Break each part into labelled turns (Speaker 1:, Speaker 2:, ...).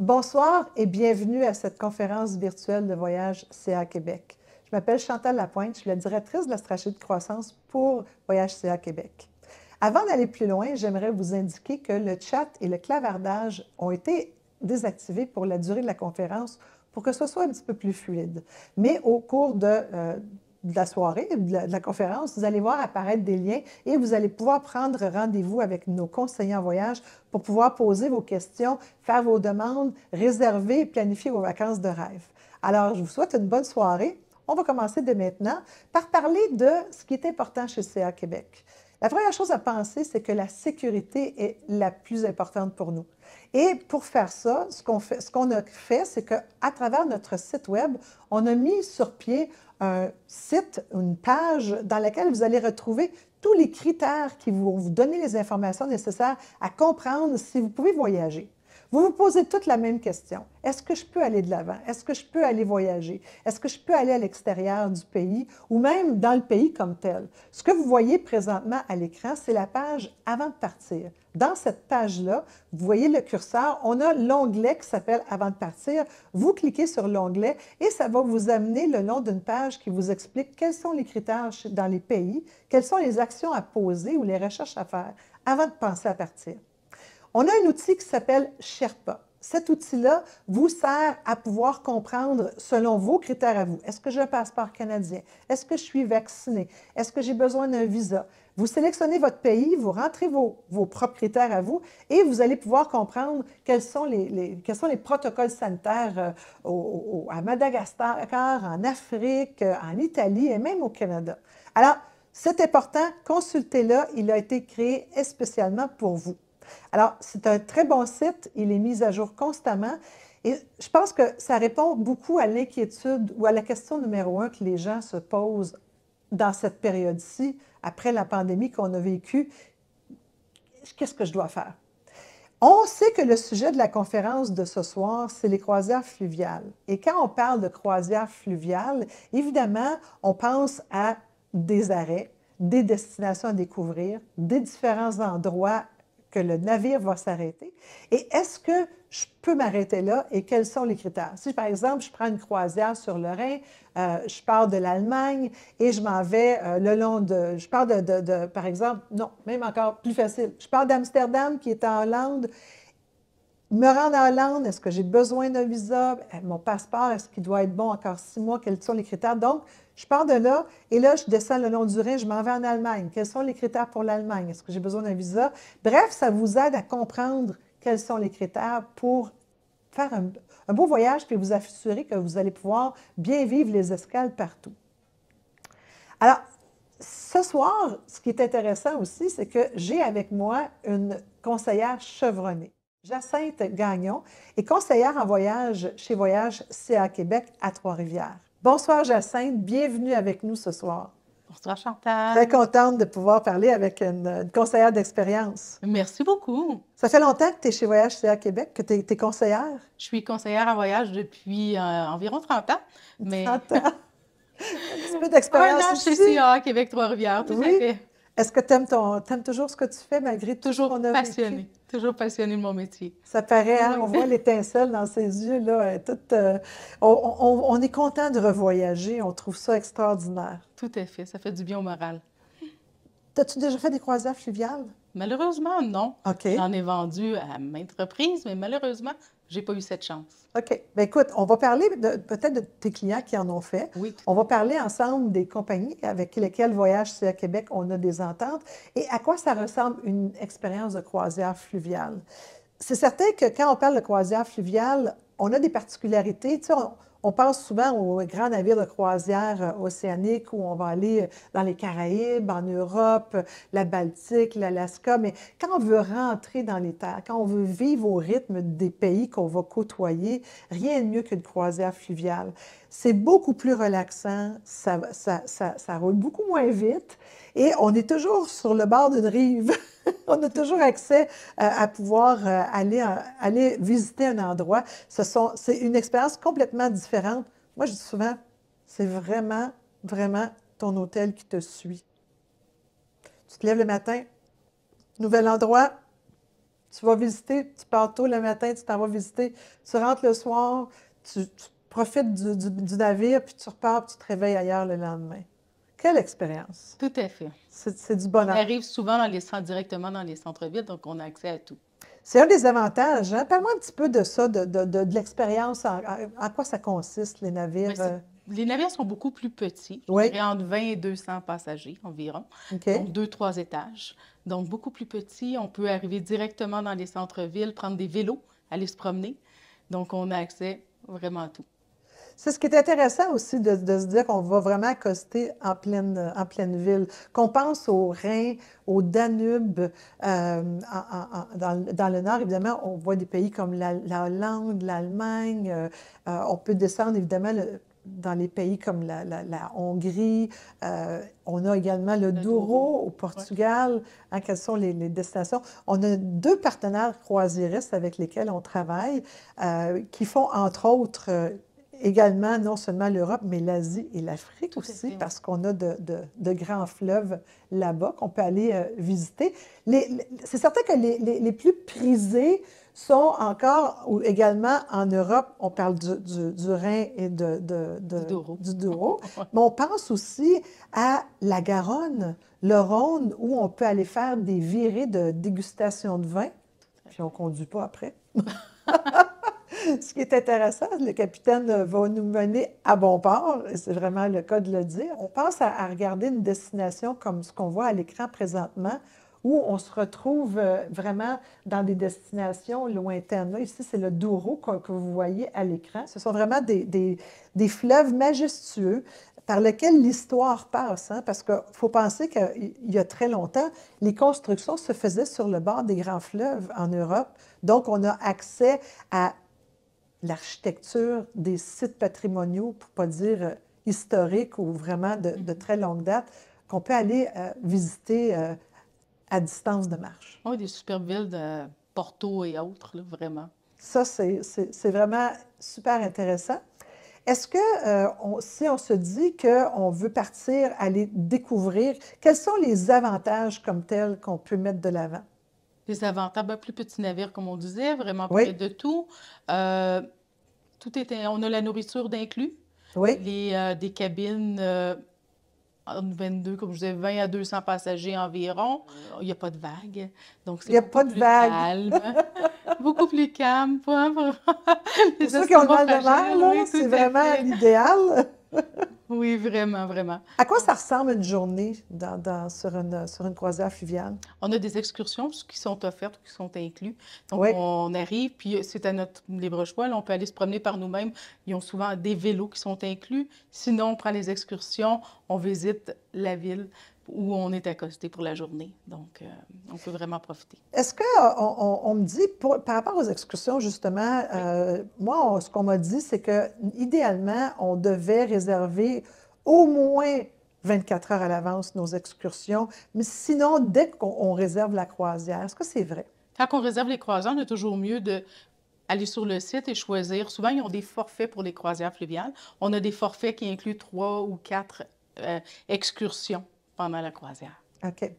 Speaker 1: Bonsoir et bienvenue à cette conférence virtuelle de voyage CA Québec. Je m'appelle Chantal Lapointe, je suis la directrice de la stratégie de croissance pour Voyage CA Québec. Avant d'aller plus loin, j'aimerais vous indiquer que le chat et le clavardage ont été désactivés pour la durée de la conférence pour que ce soit un petit peu plus fluide. Mais au cours de, euh, de la soirée, de la, conférence, vous allez voir apparaître des liens et vous allez pouvoir prendre rendez-vous avec nos conseillers en voyage pour pouvoir poser vos questions, faire vos demandes, réserver et planifier vos vacances de rêve. Alors, je vous souhaite une bonne soirée. On va commencer dès maintenant par parler de ce qui est important chez CA Québec. La première chose à penser, c'est que la sécurité est la plus importante pour nous. Et pour faire ça, ce qu'on a fait, c'est qu'à travers notre site Web, on a mis sur pied un site, une page dans laquelle vous allez retrouver tous les critères qui vont vous donner les informations nécessaires à comprendre si vous pouvez voyager. Vous vous posez toute la même question. Est-ce que je peux aller de l'avant? Est-ce que je peux aller voyager? Est-ce que je peux aller à l'extérieur du pays ou même dans le pays comme tel? Ce que vous voyez présentement à l'écran, c'est la page avant de partir. Dans cette page-là, vous voyez le curseur, on a l'onglet qui s'appelle Avant de partir. Vous cliquez sur l'onglet et ça va vous amener le nom d'une page qui vous explique quels sont les critères dans les pays, quelles sont les actions à poser ou les recherches à faire avant de penser à partir. On a un outil qui s'appelle Sherpa. Cet outil-là vous sert à pouvoir comprendre selon vos critères à vous. Est-ce que j'ai un passeport canadien? Est-ce que je suis vacciné? Est-ce que j'ai besoin d'un visa? Vous sélectionnez votre pays, vous rentrez vos, propres critères à vous et vous allez pouvoir comprendre quels sont les, protocoles sanitaires euh, à Madagascar, en Afrique, euh, en Italie et même au Canada. Alors, c'est important, consultez-le, il a été créé spécialement pour vous. Alors, c'est un très bon site, il est mis à jour constamment. Et je pense que ça répond beaucoup à l'inquiétude ou à la question numéro un que les gens se posent dans cette période-ci, après la pandémie qu'on a vécue. Qu'est-ce que je dois faire? On sait que le sujet de la conférence de ce soir, c'est les croisières fluviales. Et quand on parle de croisières fluviales, évidemment, on pense à des arrêts, des destinations à découvrir, des différents endroits que le navire va s'arrêter? Et est-ce que je peux m'arrêter là et quels sont les critères? Si, par exemple, je prends une croisière sur le Rhin, euh, je pars de l'Allemagne et je m'en vais euh, le long de... Je pars de, de, de, par exemple, non, même encore plus facile, je pars d'Amsterdam qui est en Hollande me rendre en Hollande, est-ce que j'ai besoin d'un visa? Ben, mon passeport, est-ce qu'il doit être bon encore six mois? Quels sont les critères? Donc, je pars de là et là, je descends le long du Rhin, je m'en vais en Allemagne. Quels sont les critères pour l'Allemagne? Est-ce que j'ai besoin d'un visa? Bref, ça vous aide à comprendre quels sont les critères pour faire un, beau voyage et vous assurer que vous allez pouvoir bien vivre les escales partout. Alors, ce soir, ce qui est intéressant aussi, c'est que j'ai avec moi une conseillère chevronnée. Jacinthe Gagnon et conseillère en voyage chez Voyage CA Québec à Trois-Rivières. Bonsoir Jacinthe, bienvenue avec nous ce soir. Bonsoir Chantal. Très contente de pouvoir parler avec une, conseillère d'expérience. Merci beaucoup. Ça fait longtemps que tu es chez Voyage CA Québec, que tu es, conseillère.
Speaker 2: Je suis conseillère à voyage depuis euh, environ 30 ans. Mais... 30 ans. Un peu
Speaker 1: d'expérience. Un an chez CA
Speaker 2: Québec Trois-Rivières, tout à fait.
Speaker 1: Est-ce que tu aimes, toujours ce que tu fais malgré tout toujours ce qu'on a
Speaker 2: Toujours passionnée de mon métier.
Speaker 1: Ça paraît, hein, on voit l'étincelle dans ses yeux. là. Tout, euh, on, on, est content de revoyager, on trouve ça extraordinaire.
Speaker 2: Tout à fait, ça fait du bien au moral.
Speaker 1: T'as-tu déjà fait des croisières fluviales?
Speaker 2: Malheureusement, non. J'en ai vendu à maintes reprises, mais malheureusement, j'ai pas eu cette
Speaker 1: chance. OK. Bien, écoute, on va parler peut-être de tes clients qui en ont fait. Oui. On va parler ensemble des compagnies avec lesquelles Voyage à Québec, on a des ententes et à quoi ça ressemble une expérience de croisière fluviale. C'est certain que quand on parle de croisière fluviale, on a des particularités. Tu sais, on, on pense souvent aux grands navires de croisière euh, océanique où on va aller euh, dans les Caraïbes, en Europe, la Baltique, l'Alaska, mais quand on veut rentrer dans les terres, quand on veut vivre au rythme des pays qu'on va côtoyer, rien de mieux qu'une croisière fluviale. C'est beaucoup plus relaxant, ça, ça roule beaucoup moins vite et on est toujours sur le bord d'une rive. on a toujours accès euh, à pouvoir euh, aller, aller visiter un endroit. C'est une expérience complètement différente. Moi, je dis souvent, c'est vraiment, vraiment ton hôtel qui te suit. Tu te lèves le matin, nouvel endroit, tu vas visiter, tu pars tôt le matin, tu t'en vas visiter, tu rentres le soir, tu, profites du, du, navire, puis tu repars, puis tu te réveilles ailleurs le lendemain. Quelle expérience! Tout à fait. C'est du bonheur. On
Speaker 2: arrive souvent dans les, directement dans les centres-villes, donc on a accès à tout.
Speaker 1: C'est un des avantages. Hein? Parle-moi un petit peu de ça, de, de, de, l'expérience. En, quoi ça consiste, les navires? Euh? les navires sont beaucoup plus petits,
Speaker 2: oui. entre 20 et 200 passagers environ, donc deux, trois étages. Donc beaucoup plus petits, on peut arriver directement dans les centres-villes, prendre des vélos, aller se promener. Donc on a accès vraiment à tout.
Speaker 1: C'est ce qui est intéressant aussi de, se dire qu'on va vraiment accoster en pleine, en pleine ville, qu'on pense au Rhin, au Danube, euh, dans, le nord, évidemment, on voit des pays comme la, Hollande, l'Allemagne, euh, euh, on peut descendre évidemment dans les pays comme la, Hongrie. on a également le, Douro au Portugal. Hein, quelles sont les, destinations? On a deux partenaires croisiéristes avec lesquels on travaille qui font, entre autres, également non seulement l'Europe, mais l'Asie et l'Afrique aussi, parce qu'on a de, de, grands fleuves là-bas qu'on peut aller euh, visiter. c'est certain que les, les, plus prisés sont encore, ou également en Europe, on parle du, du, Rhin et de, du Douro, du Douro mais on pense aussi à la Garonne, le Rhône, où on peut aller faire des virées de dégustation de vin, puis on ne conduit pas après. ce qui est intéressant, le capitaine va nous mener à bon port, et c'est vraiment le cas de le dire. On pense à, regarder une destination comme ce qu'on voit à l'écran présentement, où on se retrouve euh, vraiment dans des destinations lointaines. ici, c'est le Douro que, vous voyez à l'écran. Ce sont vraiment des, des, fleuves majestueux par lesquels l'histoire passe, hein, parce qu'il faut penser qu'il y a très longtemps, les constructions se faisaient sur le bord des grands fleuves en Europe. Donc, on a accès à l'architecture des sites patrimoniaux, pour pas dire euh, historiques ou vraiment de, mhm. très longue date, qu'on peut aller euh, visiter euh, à distance de marche.
Speaker 2: Oui, oh, des superbes villes de Porto et autres, vraiment.
Speaker 1: Ça, c'est vraiment super intéressant. Est-ce que on, si on se dit qu'on veut partir, aller découvrir, quels sont les avantages comme tels qu'on peut mettre de l'avant?
Speaker 2: Les avantages, ben, plus petits navires, comme on disait, vraiment près de tout. Euh, tout était, on a la nourriture d'inclus. Oui. Les, euh, des cabines 22, euh, comme je disais, 20 à 200 passagers environ. Il n'y a pas de vagues, Donc, c'est Il n'y a pas de vagues, Calme. beaucoup plus calme. Pour, mal
Speaker 1: de mer, c'est vraiment l'idéal. Oui, vraiment, vraiment. À quoi ça ressemble une journée sur, une, croisière fluviale? On a des
Speaker 2: excursions qui sont offertes, qui sont incluses. Donc, on arrive, puis euh, c'est à notre libre choix. on peut aller se promener par nous-mêmes. Ils ont souvent des vélos qui sont inclus. Sinon, on prend les excursions, on visite la ville où on est accosté pour la journée. Donc, euh, on peut vraiment profiter.
Speaker 1: Est-ce qu'on on, me dit, par rapport aux excursions, justement, euh, moi, ce qu'on m'a dit, c'est que idéalement, on devait réserver au moins 24 heures à l'avance nos excursions, mais sinon, dès qu'on réserve la croisière, est-ce que c'est vrai?
Speaker 2: Quand on réserve les croisières, on est toujours mieux de aller sur le site et choisir. Souvent, ils ont des forfaits pour les croisières fluviales. On a des forfaits qui incluent trois ou quatre euh, excursions pendant la croisière.
Speaker 1: OK.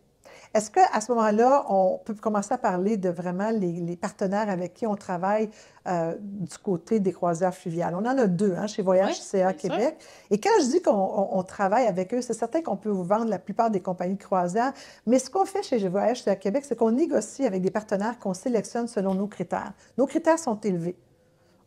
Speaker 1: Est-ce qu'à ce, ce moment-là, on peut commencer à parler de vraiment les, partenaires avec qui on travaille euh, du côté des croisières fluviales? On en a deux hein, chez Voyage CA Québec. Et quand je dis qu'on travaille avec eux, c'est certain qu'on peut vous vendre la plupart des compagnies de croisière, mais ce qu'on fait chez Voyage CA Québec, c'est qu'on négocie avec des partenaires qu'on sélectionne selon nos critères. Nos critères sont élevés.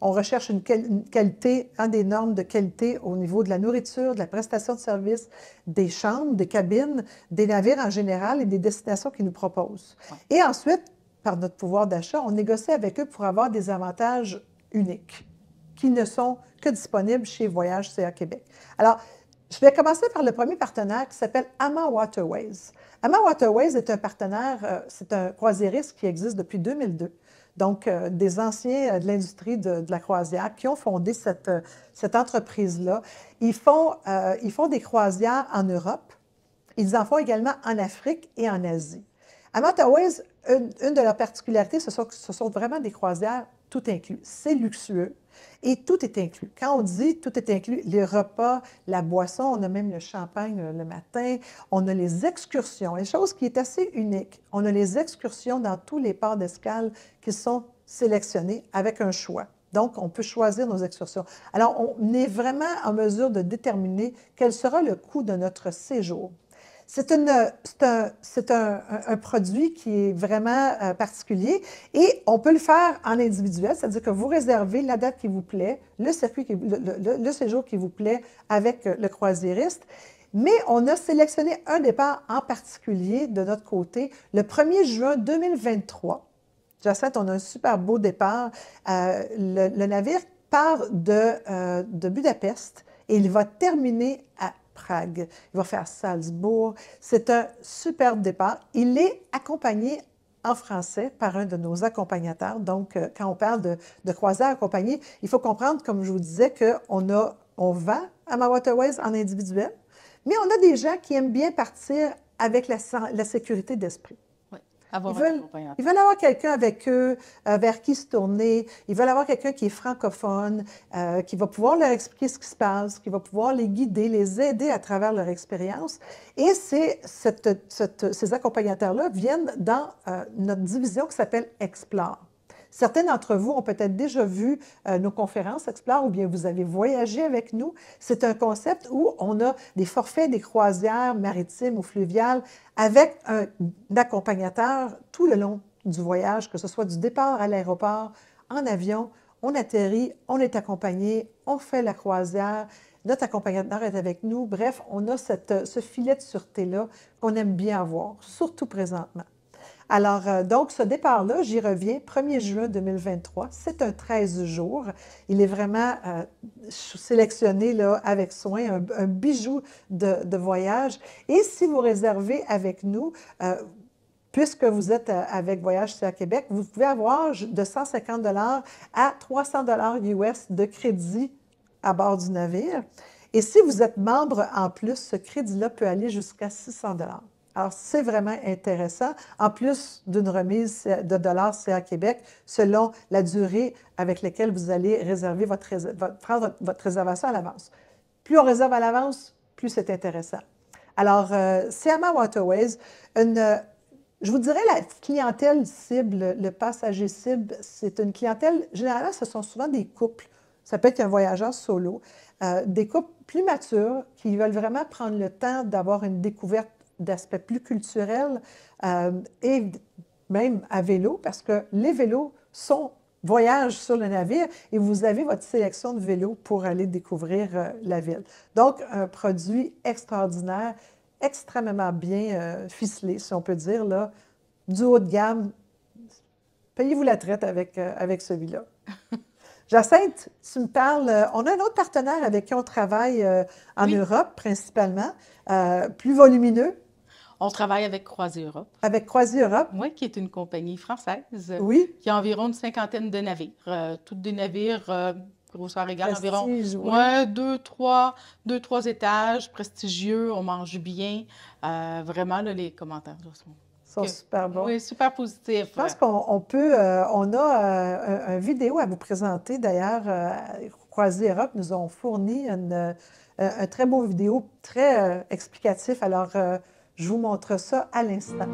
Speaker 1: On recherche une, qualité, un des normes de qualité au niveau de la nourriture, de la prestation de services, des chambres, des cabines, des navires en général et des destinations qu'ils nous proposent. Et ensuite, par notre pouvoir d'achat, on négocie avec eux pour avoir des avantages uniques qui ne sont que disponibles chez Voyage CA Québec. Alors, je vais commencer par le premier partenaire qui s'appelle Ama Waterways. Ama Waterways est un partenaire, euh, c'est un croisiériste qui existe depuis 2002 donc, euh, des anciens euh, de l'industrie de, la croisière qui ont fondé cette, euh, entreprise-là. Ils, font, des croisières en Europe. Ils en font également en Afrique et en Asie. À Motorways, une, de leurs particularités, ce sont, ce sont vraiment des croisières tout inclus. C'est luxueux et tout est inclus. Quand on dit tout est inclus, les repas, la boisson, on a même le champagne euh, le matin, on a les excursions, une chose qui est assez unique. On a les excursions dans tous les ports d'escale qui sont sélectionnés avec un choix. Donc, on peut choisir nos excursions. Alors, on est vraiment en mesure de déterminer quel sera le coût de notre séjour. C'est un, un, un, produit qui est vraiment euh, particulier et on peut le faire en individuel, c'est-à-dire que vous réservez la date qui vous plaît, le circuit, le, le, séjour qui vous plaît avec euh, le croisiériste. Mais on a sélectionné un départ en particulier de notre côté le 1er juin 2023. Jacinthe, on a un super beau départ. Euh, le, navire part de, de Budapest et il va terminer à Prague, il va faire Salzbourg. C'est un superbe départ. Il est accompagné en français par un de nos accompagnateurs. Donc, euh, quand on parle de, de croisière accompagnée, il faut comprendre, comme je vous disais, qu'on a, on va à Ma Waterways en individuel, mais on a des gens qui aiment bien partir avec la sécurité d'esprit ils, veulent, avoir quelqu'un avec eux, euh, vers qui se tourner. Ils veulent avoir quelqu'un qui est francophone, euh, qui va pouvoir leur expliquer ce qui se passe, qui va pouvoir les guider, les aider à travers leur expérience. Et c'est ces accompagnateurs-là viennent dans euh, notre division qui s'appelle Explore. Certains d'entre vous ont peut-être déjà vu euh, nos conférences Explore ou bien vous avez voyagé avec nous. C'est un concept où on a des forfaits des croisières maritimes ou fluviales avec un, accompagnateur tout le long du voyage, que ce soit du départ à l'aéroport, en avion, on atterrit, on est accompagné, on fait la croisière, notre accompagnateur est avec nous. Bref, on a ce filet de sûreté-là qu'on aime bien avoir, surtout présentement. Alors, euh, donc, ce départ-là, j'y reviens, 1er juin 2023. C'est un 13 jours. Il est vraiment euh, sélectionné là, avec soin, un, bijou de, voyage. Et si vous réservez avec nous, euh, puisque vous êtes avec Voyage à Québec, vous pouvez avoir de 150 à 300 US de crédit à bord du navire. Et si vous êtes membre en plus, ce crédit-là peut aller jusqu'à 600 alors, c'est vraiment intéressant, en plus d'une remise de dollars à Québec, selon la durée avec laquelle vous allez réserver votre, prendre votre réservation à l'avance. Plus on réserve à l'avance, plus c'est intéressant. Alors, euh, Waterways, une, je vous dirais la clientèle cible, le passager cible, c'est une clientèle, généralement, ce sont souvent des couples. Ça peut être un voyageur solo, euh, des couples plus matures qui veulent vraiment prendre le temps d'avoir une découverte d'aspects plus culturels euh, et même à vélo, parce que les vélos sont voyage sur le navire et vous avez votre sélection de vélos pour aller découvrir euh, la ville. Donc, un produit extraordinaire, extrêmement bien euh, ficelé, si on peut dire, là, du haut de gamme. Payez-vous la traite avec, avec celui-là. Jacinthe, tu me parles, on a un autre partenaire avec qui on travaille en Europe principalement, plus volumineux,
Speaker 2: on travaille avec CroisiEurope. Europe.
Speaker 1: Avec CroisiEurope? Europe? Oui, qui
Speaker 2: est une compagnie française. Oui. Qui a environ une cinquantaine de navires. Euh, toutes des navires, euh, grosseur égale, environ ouais. deux, trois, deux, trois étages, prestigieux, on mange bien. Euh, vraiment, les commentaires
Speaker 1: sont super bons. Oui, super positif. Je pense qu'on peut, euh, on a un une vidéo à vous présenter. D'ailleurs, CroisiEurope Europe nous ont fourni une, un très beau vidéo, très explicatif. Alors, je vous montre ça à l'instant.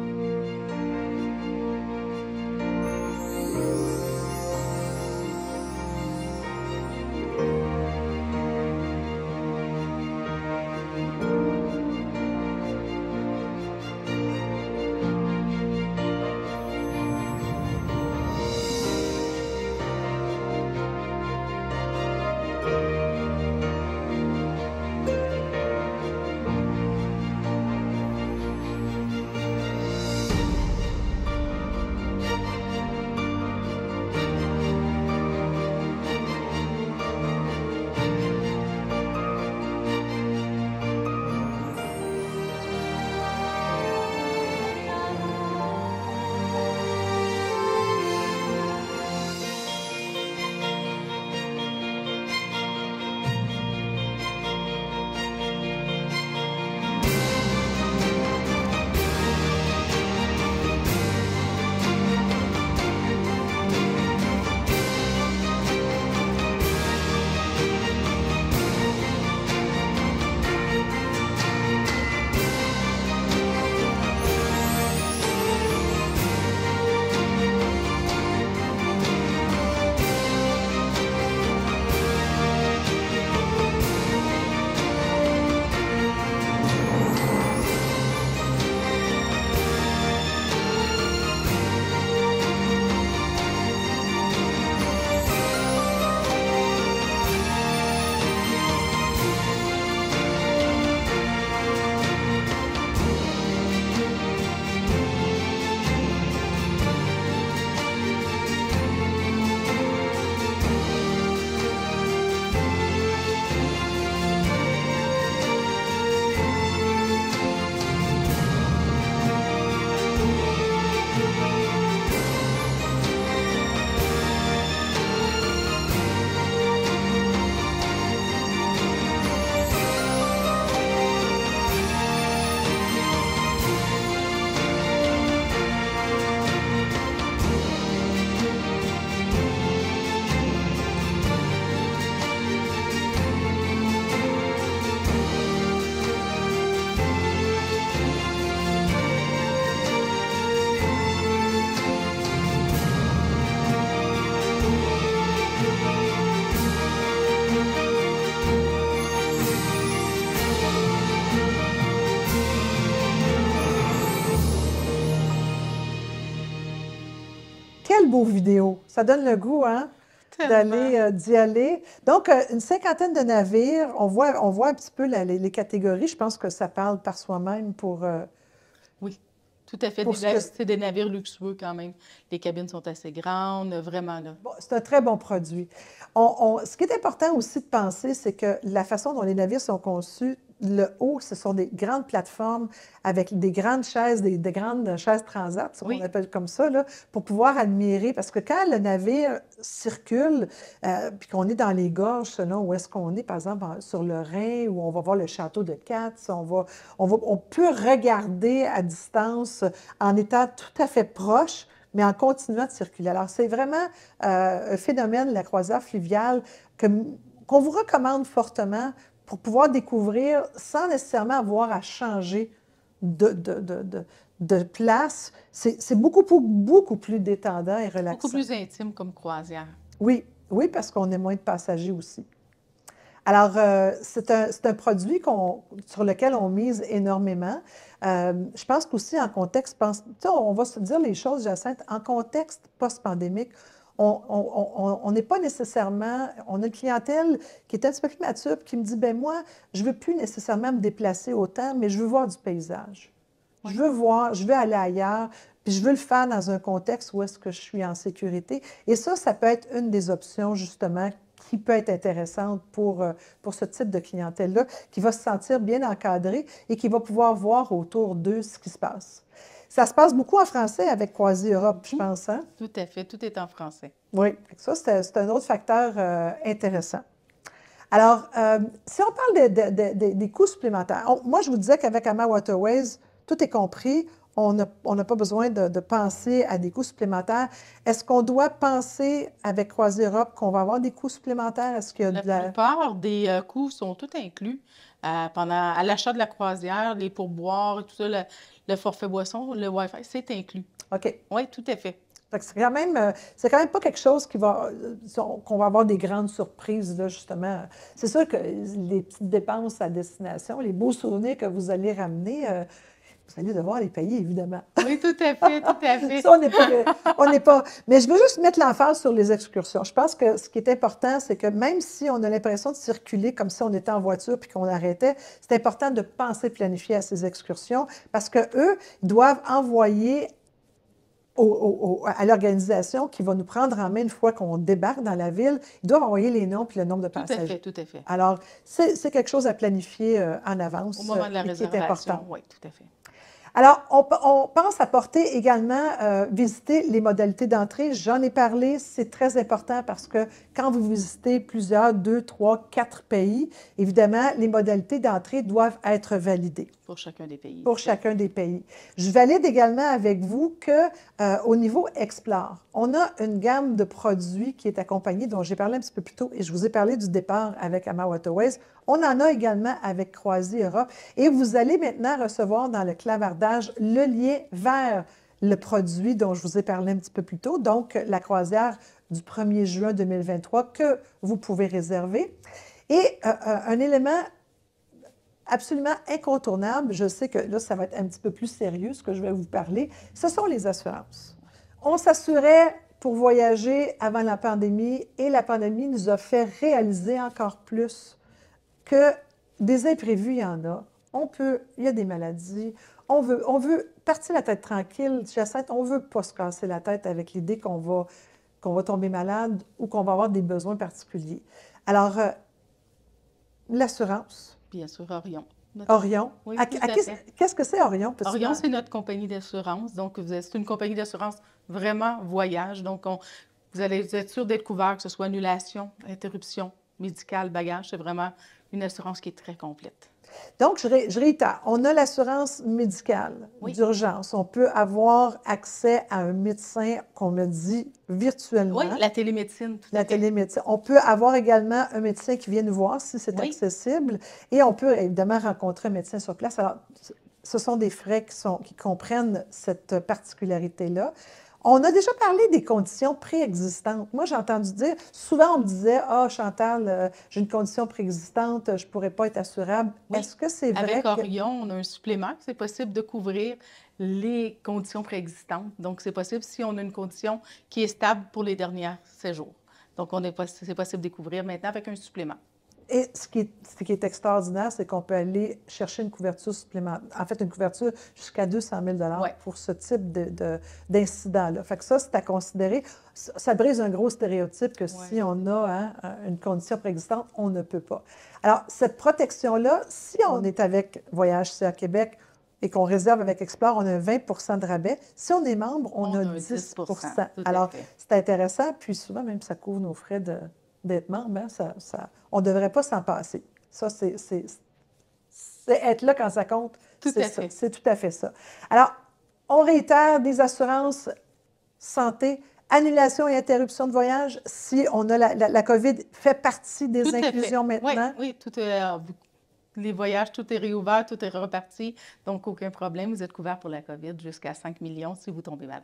Speaker 1: Ça donne le goût, hein? Euh, d'y aller. Donc, euh, une cinquantaine de navires, on voit, on voit un petit peu les, catégories. Je pense que ça parle par soi-même pour... Euh, oui,
Speaker 2: tout à fait. C'est des navires luxueux quand même. Les cabines sont assez grandes, vraiment
Speaker 1: c'est un très bon produit. on... Ce qui est important aussi de penser, c'est que la façon dont les navires sont conçus le haut, ce sont des grandes plateformes avec des grandes chaises, des, grandes chaises transat, ce qu'on appelle comme ça, là, pour pouvoir admirer. Parce que quand le navire circule, euh, puis qu'on est dans les gorges, selon où est-ce qu'on est, par exemple, sur le Rhin, où on va voir le château de Katz, on, va, on, peut regarder à distance en étant tout à fait proche mais en continuant de circuler. Alors, c'est vraiment euh, un phénomène, la croisière fluviale, qu'on vous recommande fortement pour pouvoir découvrir sans nécessairement avoir à changer de, de, de, de place, c'est beaucoup, beaucoup plus détendant et relaxant. Beaucoup plus intime comme croisière. Oui, oui, parce qu'on est moins de passagers aussi. Alors, euh, c'est un, un, produit sur lequel on mise énormément. Euh, je pense qu'aussi en contexte, on va se dire les choses, Jacinthe, en contexte post-pandémique, on n'est pas nécessairement, on a une clientèle qui est un petit peu plus mature, qui me dit, ben moi, je ne veux plus nécessairement me déplacer autant, mais je veux voir du paysage. Je veux voir, je veux aller ailleurs, puis je veux le faire dans un contexte où est-ce que je suis en sécurité. Et ça, ça peut être une des options, justement, qui peut être intéressante pour, euh, pour ce type de clientèle-là, qui va se sentir bien encadrée et qui va pouvoir voir autour d'eux ce qui se passe. Ça se passe beaucoup en français avec Croisi Europe, je mmh. pense. Hein? Tout à fait, tout est en français. Oui, ça, c'est un autre facteur euh, intéressant. Alors, euh, si on parle des coûts supplémentaires, moi, je vous disais qu'avec AMA Waterways, tout est compris. On n'a pas besoin de, penser à des coûts supplémentaires. Est-ce qu'on doit penser avec Croisi Europe qu'on va avoir des coûts supplémentaires? est qu'il la plupart des euh, coûts sont tout inclus.
Speaker 2: pendant, à l'achat de la croisière, les pourboires et tout ça, le forfait boisson, le Wi-Fi, c'est inclus. OK. Oui,
Speaker 1: tout à fait. C'est quand même, euh, c'est quand même pas quelque chose qui va, euh, qu'on va avoir des grandes surprises là justement. C'est sûr que les petites dépenses à destination, les beaux souvenirs que vous allez ramener, euh, vous allez devoir les payer, évidemment. Oui, tout à fait, tout à fait. Euh, on n'est pas, Mais je veux juste mettre l'emphase sur les excursions. Je pense que ce qui est important, c'est que même si on a l'impression de circuler comme si on était en voiture puis qu'on arrêtait, c'est important de penser planifier à ces excursions parce qu'eux doivent envoyer à l'organisation qui va nous prendre en main une fois qu'on débarque dans la ville, ils doivent envoyer les noms puis le nombre de passagers. Tout à fait, tout à fait. Alors, c'est quelque chose à planifier euh, en avance. Au moment de la euh, réservation, oui, tout à fait. Alors, on, on pense porter également, euh, visiter les modalités d'entrée. J'en ai parlé, c'est très important parce que quand vous visitez plusieurs, deux, trois, quatre pays, évidemment, les modalités d'entrée doivent être validées. Pour
Speaker 2: chacun des pays. Pour chacun
Speaker 1: des pays. Je valide également avec vous que euh, au niveau Explore, on a une gamme de produits qui est accompagnée, dont j'ai parlé un petit peu plus tôt, et je vous ai parlé du départ avec Ama Waterways. On en a également avec Croisi Europe. Et vous allez maintenant recevoir dans le clavardage le lien vers le produit dont je vous ai parlé un petit peu plus tôt, donc la croisière du 1er juin 2023 que vous pouvez réserver. Et euh, euh, un élément absolument incontournable, je sais que là, ça va être un petit peu plus sérieux ce que je vais vous parler, ce sont les assurances. On s'assurait pour voyager avant la pandémie et la pandémie nous a fait réaliser encore plus que des imprévus, il y en a. On peut, il y a des maladies. On veut, on veut partir la tête tranquille, Jacinthe, on ne veut pas se casser la tête avec l'idée qu'on va, va tomber malade ou qu'on va avoir des besoins particuliers. Alors, euh, l'assurance, bien sûr Orion. Orion? Oui, Qu'est-ce que c'est Orion?
Speaker 2: Orion, c'est notre compagnie d'assurance. Donc, c'est une compagnie d'assurance vraiment voyage. Donc, vous allez vous êtes sûr d'être couvert, que ce soit annulation, interruption médicale, bagage. C'est vraiment une assurance qui est très complète.
Speaker 1: Donc, je, réitère, on a l'assurance médicale d'urgence. On peut avoir accès à un médecin qu'on me dit virtuellement. Oui, la télémédecine. la télémédecine. On peut avoir également un médecin qui vient nous voir si c'est accessible. Et on peut évidemment rencontrer un médecin sur place. Alors, ce sont des frais qui comprennent cette particularité-là. On a déjà parlé des conditions préexistantes. Moi, j'ai entendu dire, souvent on me disait, ah, Chantal, euh, j'ai une condition préexistante, je ne pourrais pas être assurable. Est-ce que c'est vrai? Avec Orion,
Speaker 2: on a un supplément, c'est possible de couvrir les conditions préexistantes. Donc, c'est possible si on a une condition qui est stable pour les derniers séjours. Donc, c'est possible de couvrir maintenant avec un supplément.
Speaker 1: Et ce qui est, qui est extraordinaire, c'est qu'on peut aller chercher une couverture supplémentaire, en fait, une couverture jusqu'à 200 000 pour ce type d'incident-là. Fait que ça, c'est à considérer. Ça brise un gros stéréotype que si on a hein, une condition préexistante, on ne peut pas. Alors, cette protection-là, si on est avec Voyage à Québec, et qu'on réserve avec Explore, on a 20 de rabais. Si on est membre, on, a, 10 Alors, c'est intéressant. Puis souvent, même, ça couvre nos frais de, d'être ben, ça, on ne devrait pas s'en passer. Ça, c'est être là quand ça compte. C'est tout à fait ça. Alors, on réitère des assurances santé, annulation et interruption de voyage si on a la, la, COVID fait partie des inclusions
Speaker 2: maintenant. Oui, oui, tout, euh, les voyages, tout est réouvert, tout est reparti. Donc, aucun problème, vous êtes couvert pour la COVID jusqu'à 5 millions si vous tombez malade.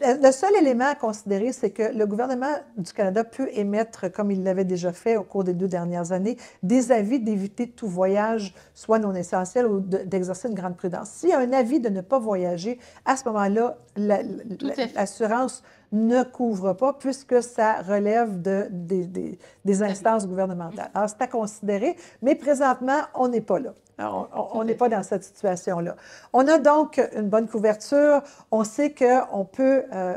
Speaker 1: Le seul élément à considérer, c'est que le gouvernement du Canada peut émettre, comme il l'avait déjà fait au cours des deux dernières années, des avis d'éviter tout voyage, soit non essentiel, ou d'exercer une grande prudence. S'il y a un avis de ne pas voyager, à ce moment-là, l'assurance ne couvre pas puisque ça relève de, des instances gouvernementales. Alors, c'est à considérer, mais présentement, on n'est pas là. on n'est pas dans cette situation-là. On a donc une bonne couverture. On sait qu'on peut euh,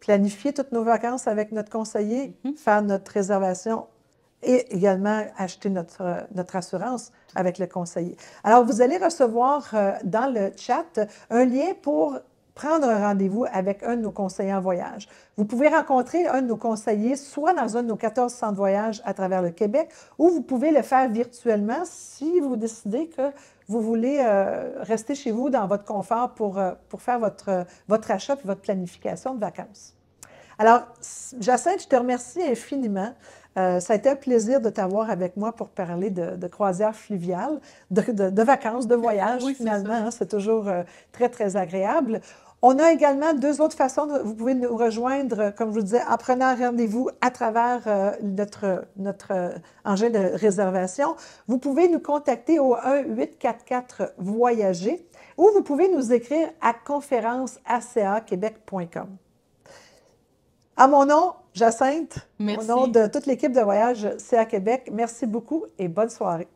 Speaker 1: planifier toutes nos vacances avec notre conseiller, mhm. faire notre réservation et également acheter notre, notre assurance avec le conseiller. Alors, vous allez recevoir euh, dans le chat un lien pour prendre un rendez-vous avec un de nos conseillers en voyage. Vous pouvez rencontrer un de nos conseillers soit dans un de nos 14 centres de voyage à travers le Québec ou vous pouvez le faire virtuellement si vous décidez que vous voulez euh, rester chez vous dans votre confort pour, euh, pour faire votre, votre achat et votre planification de vacances. Alors, Jacinthe, je te remercie infiniment. Euh, ça a été un plaisir de t'avoir avec moi pour parler de, croisière fluviale, de, vacances, de voyage finalement. Hein. C'est toujours très, très agréable. On a également deux autres façons. vous pouvez nous rejoindre, euh, comme je vous disais, en prenant rendez-vous à travers euh, notre, notre euh, engin de réservation. Vous pouvez nous contacter au 1-844-VOYAGER ou vous pouvez nous écrire à conférenceacaquebec.com. À mon nom, Jacinthe, au nom de toute l'équipe de voyage CA Québec, merci beaucoup et bonne soirée.